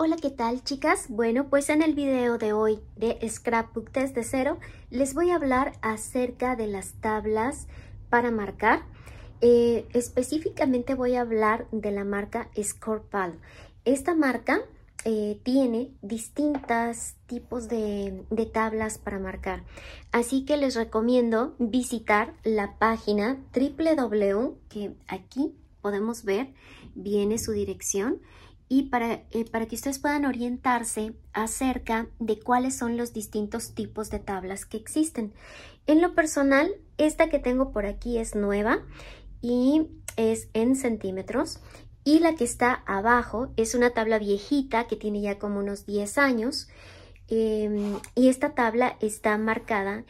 Hola, ¿qué tal chicas? Bueno, pues en el video de hoy de Scrapbook test de cero les voy a hablar acerca de las tablas para marcar. Eh, específicamente voy a hablar de la marca Scorpal. Esta marca eh, tiene distintos tipos de, de, tablas para marcar. Así que les recomiendo visitar la página www, que aquí podemos ver, viene su dirección, y para, eh, para, que ustedes puedan orientarse acerca de cuáles son los distintos tipos de tablas que existen. En lo personal, esta que tengo por aquí es nueva y es en centímetros y la que está abajo es una tabla viejita que tiene ya como unos 10 años em, y esta tabla está marcada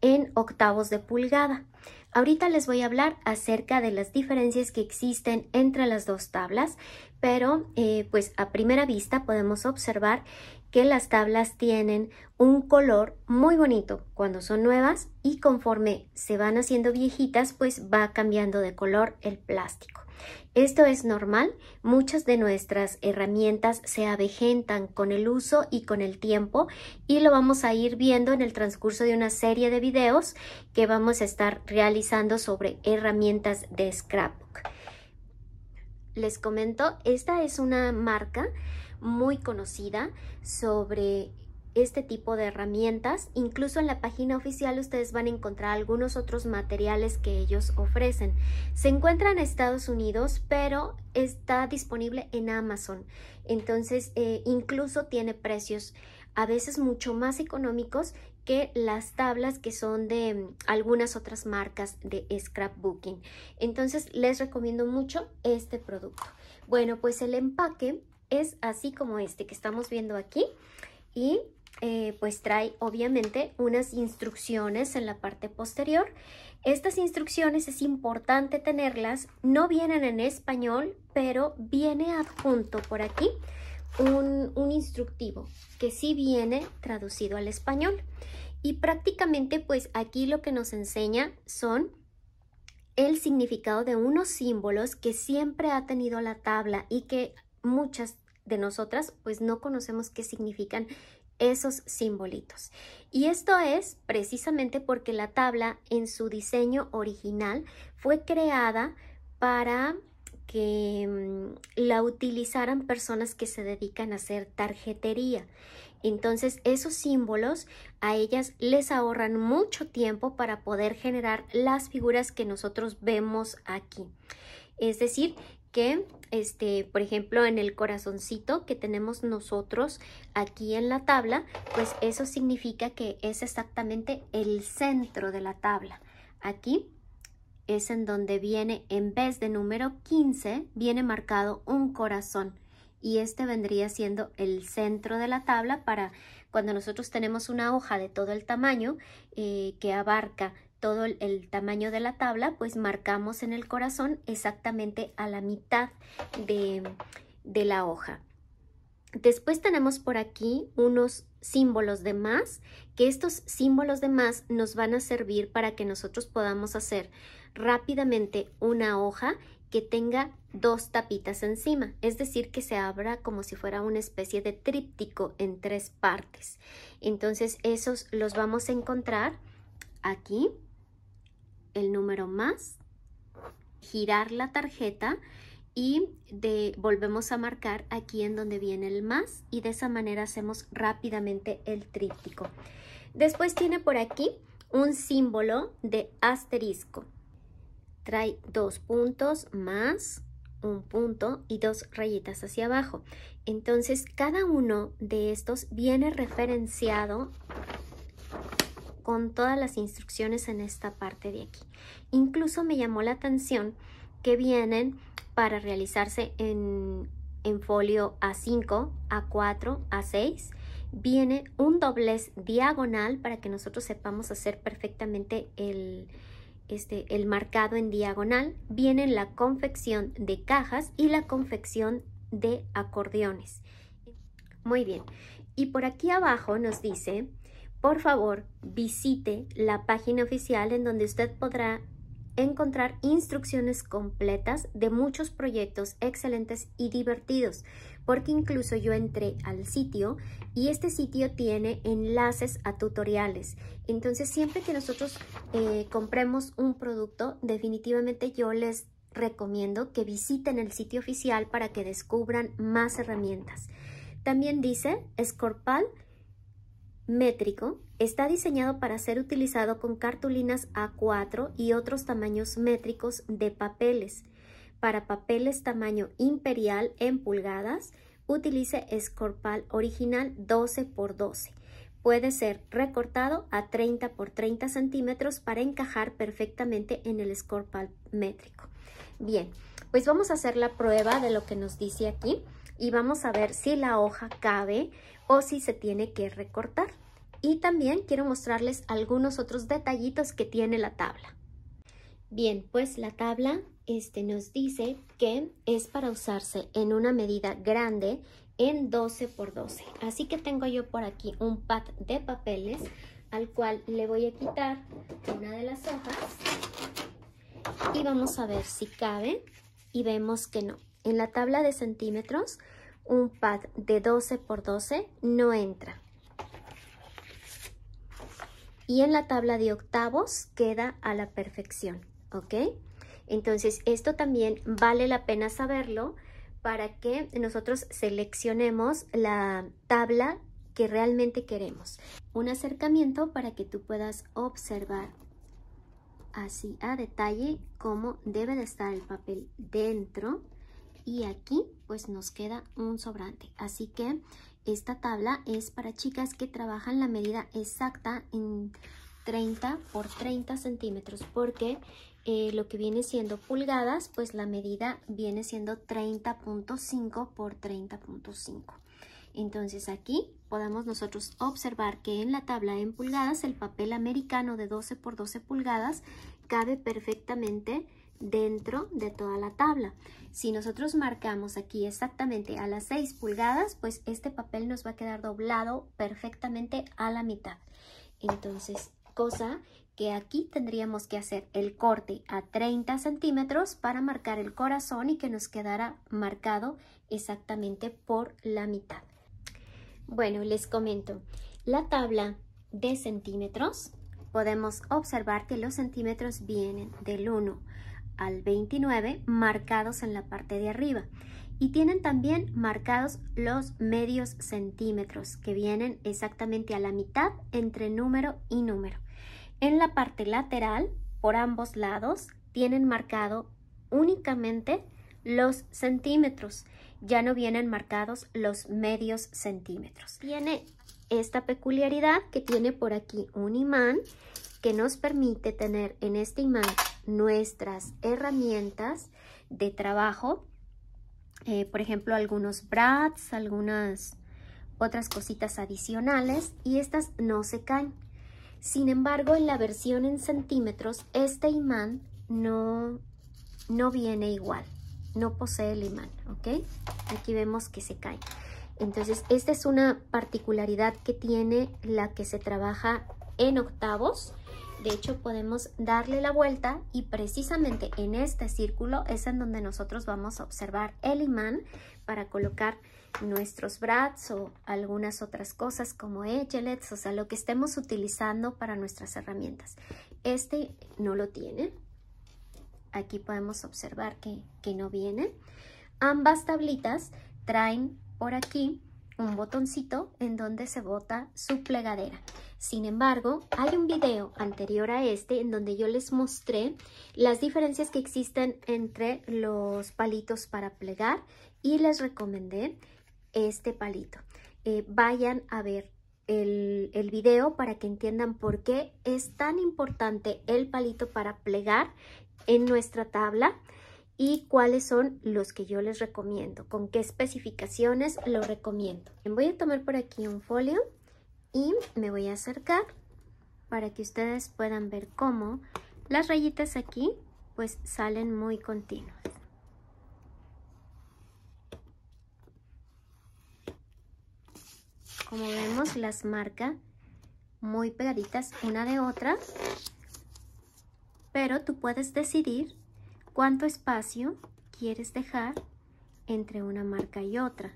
en octavos de pulgada. Ahorita les voy a hablar acerca de las diferencias que existen entre las dos tablas, pero eh, pues a primera vista podemos observar que las tablas tienen un color muy bonito cuando son nuevas y conforme se van haciendo viejitas pues va cambiando de color el plástico. Esto es normal, muchas de nuestras herramientas se avejentan con el uso y con el tiempo y lo vamos a ir viendo en el transcurso de una serie de videos que vamos a estar realizando sobre herramientas de scrapbook. Les comento, esta es una marca muy conocida sobre este tipo de herramientas. Incluso en la página oficial ustedes van a encontrar algunos otros materiales que ellos ofrecen. Se encuentra en Estados Unidos, pero está disponible en Amazon. Entonces, eh, incluso tiene precios a veces mucho más económicos que las tablas que son de mm, algunas otras marcas de scrapbooking. Entonces les recomiendo mucho este producto. Bueno, pues el empaque es así como este que estamos viendo aquí y eh, pues trae obviamente unas instrucciones en la parte posterior. Estas instrucciones es importante tenerlas, no vienen en español, pero viene adjunto por aquí un, instructivo que sí viene traducido al español. Y prácticamente pues aquí lo que nos enseña son el significado de unos símbolos que siempre ha tenido la tabla y que muchas de nosotras pues no conocemos qué significan esos simbolitos. Y esto es precisamente porque la tabla en su diseño original fue creada para que mm, la utilizaran personas que se dedican a hacer tarjetería. Entonces esos símbolos a ellas les ahorran mucho tiempo para poder generar las figuras que nosotros vemos aquí. Es decir, que este, por ejemplo, en el corazoncito que tenemos nosotros aquí en la tabla, pues eso significa que es exactamente el centro de la tabla. Aquí es en donde viene, en vez de número 15, viene marcado un corazón. Y este vendría siendo el centro de la tabla para cuando nosotros tenemos una hoja de todo el tamaño eh, que abarca todo el, tamaño de la tabla, pues marcamos en el corazón exactamente a la mitad de, de la hoja. Después tenemos por aquí unos símbolos de más, que estos símbolos de más nos van a servir para que nosotros podamos hacer rápidamente una hoja que tenga dos tapitas encima, es decir, que se abra como si fuera una especie de tríptico en tres partes. Entonces, esos los vamos a encontrar aquí, el número más, girar la tarjeta y de, volvemos a marcar aquí en donde viene el más y de esa manera hacemos rápidamente el tríptico. Después tiene por aquí un símbolo de asterisco trae dos puntos más un punto y dos rayitas hacia abajo. Entonces, cada uno de estos viene referenciado con todas las instrucciones en esta parte de aquí. Incluso me llamó la atención que vienen para realizarse en, folio A5, A4, A6. Viene un doblez diagonal para que nosotros sepamos hacer perfectamente el, este, el marcado en diagonal, vienen la confección de cajas y la confección de acordeones. Muy bien, y por aquí abajo nos dice, por favor visite la página oficial en donde usted podrá encontrar instrucciones completas de muchos proyectos excelentes y divertidos, porque incluso yo entré al sitio y este sitio tiene enlaces a tutoriales. Entonces, siempre que nosotros eh, compremos un producto, definitivamente yo les recomiendo que visiten el sitio oficial para que descubran más herramientas. También dice Scorpal métrico Está diseñado para ser utilizado con cartulinas A4 y otros tamaños métricos de papeles. Para papeles tamaño imperial en pulgadas, utilice escorpal original 12 x 12. Puede ser recortado a 30 x 30 centímetros para encajar perfectamente en el escorpal métrico. Bien, pues vamos a hacer la prueba de lo que nos dice aquí y vamos a ver si la hoja cabe o si se tiene que recortar y también quiero mostrarles algunos otros detallitos que tiene la tabla. Bien, pues la tabla este, nos dice que es para usarse en una medida grande en 12 por 12. Así que tengo yo por aquí un pad de papeles al cual le voy a quitar una de las hojas y vamos a ver si cabe y vemos que no. En la tabla de centímetros, un pad de 12 por 12 no entra y en la tabla de octavos queda a la perfección, ¿ok? Entonces, esto también vale la pena saberlo para que nosotros seleccionemos la tabla que realmente queremos. Un acercamiento para que tú puedas observar así a detalle cómo debe de estar el papel dentro y aquí pues nos queda un sobrante. Así que esta tabla es para chicas que trabajan la medida exacta en 30 por 30 centímetros porque eh, lo que viene siendo pulgadas, pues la medida viene siendo 30.5 por 30.5. Entonces aquí podamos nosotros observar que en la tabla en pulgadas el papel americano de 12 por 12 pulgadas cabe perfectamente dentro de toda la tabla. Si nosotros marcamos aquí exactamente a las 6 pulgadas, pues este papel nos va a quedar doblado perfectamente a la mitad. Entonces, cosa que aquí tendríamos que hacer el corte a 30 centímetros para marcar el corazón y que nos quedara marcado exactamente por la mitad. Bueno, les comento, la tabla de centímetros, podemos observar que los centímetros vienen del 1 al 29 marcados en la parte de arriba y tienen también marcados los medios centímetros que vienen exactamente a la mitad entre número y número. En la parte lateral, por ambos lados, tienen marcado únicamente los centímetros, ya no vienen marcados los medios centímetros. Tiene esta peculiaridad que tiene por aquí un imán que nos permite tener en este imán nuestras herramientas de trabajo, eh, por ejemplo, algunos brats, algunas otras cositas adicionales y estas no se caen. Sin embargo, en la versión en centímetros, este imán no, no viene igual, no posee el imán, ¿ok? Aquí vemos que se cae. Entonces, esta es una particularidad que tiene la que se trabaja en octavos de hecho, podemos darle la vuelta y precisamente en este círculo es en donde nosotros vamos a observar el imán para colocar nuestros brats o algunas otras cosas como echelets, o sea, lo que estemos utilizando para nuestras herramientas. Este no lo tiene. Aquí podemos observar que, que no viene. Ambas tablitas traen por aquí un botoncito en donde se bota su plegadera. Sin embargo, hay un video anterior a este en donde yo les mostré las diferencias que existen entre los palitos para plegar y les recomendé este palito. Eh, vayan a ver el, el, video para que entiendan por qué es tan importante el palito para plegar en nuestra tabla y cuáles son los que yo les recomiendo, con qué especificaciones lo recomiendo. Voy a tomar por aquí un folio y me voy a acercar para que ustedes puedan ver cómo las rayitas aquí pues salen muy continuas. Como vemos las marca muy pegaditas una de otra, pero tú puedes decidir cuánto espacio quieres dejar entre una marca y otra.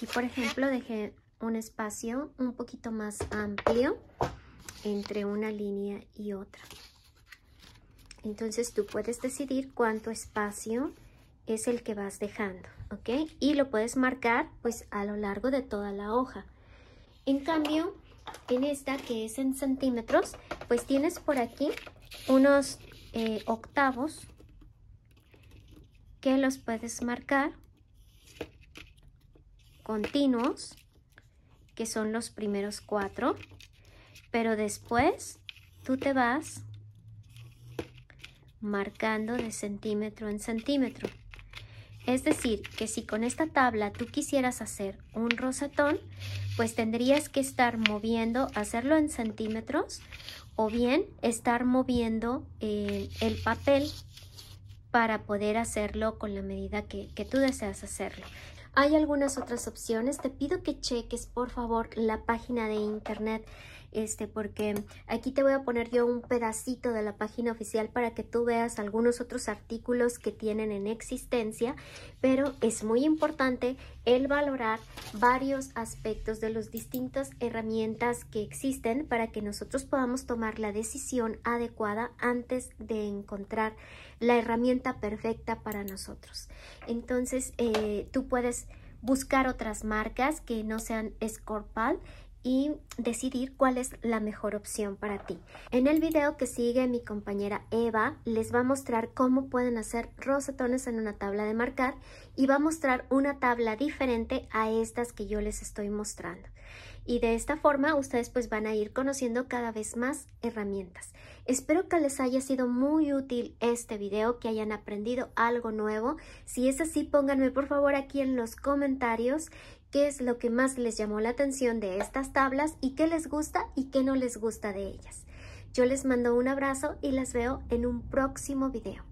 Aquí, por ejemplo, dejé un espacio un poquito más amplio entre una línea y otra. Entonces tú puedes decidir cuánto espacio es el que vas dejando, ¿ok? Y lo puedes marcar pues a lo largo de toda la hoja. En cambio, en esta que es en centímetros, pues tienes por aquí unos eh, octavos que los puedes marcar continuos, que son los primeros cuatro, pero después tú te vas marcando de centímetro en centímetro. Es decir, que si con esta tabla tú quisieras hacer un rosetón, pues tendrías que estar moviendo, hacerlo en centímetros, o bien estar moviendo eh, el papel para poder hacerlo con la medida que, que tú deseas hacerlo. Hay algunas otras opciones. Te pido que cheques, por favor, la página de internet este, porque aquí te voy a poner yo un pedacito de la página oficial para que tú veas algunos otros artículos que tienen en existencia, pero es muy importante el valorar varios aspectos de las distintas herramientas que existen para que nosotros podamos tomar la decisión adecuada antes de encontrar la herramienta perfecta para nosotros. Entonces, eh, tú puedes buscar otras marcas que no sean Scorpal y decidir cuál es la mejor opción para ti. En el video que sigue mi compañera Eva les va a mostrar cómo pueden hacer rosetones en una tabla de marcar y va a mostrar una tabla diferente a estas que yo les estoy mostrando. Y de esta forma ustedes pues van a ir conociendo cada vez más herramientas. Espero que les haya sido muy útil este video, que hayan aprendido algo nuevo. Si es así, pónganme por favor aquí en los comentarios qué es lo que más les llamó la atención de estas tablas y qué les gusta y qué no les gusta de ellas. Yo les mando un abrazo y las veo en un próximo video.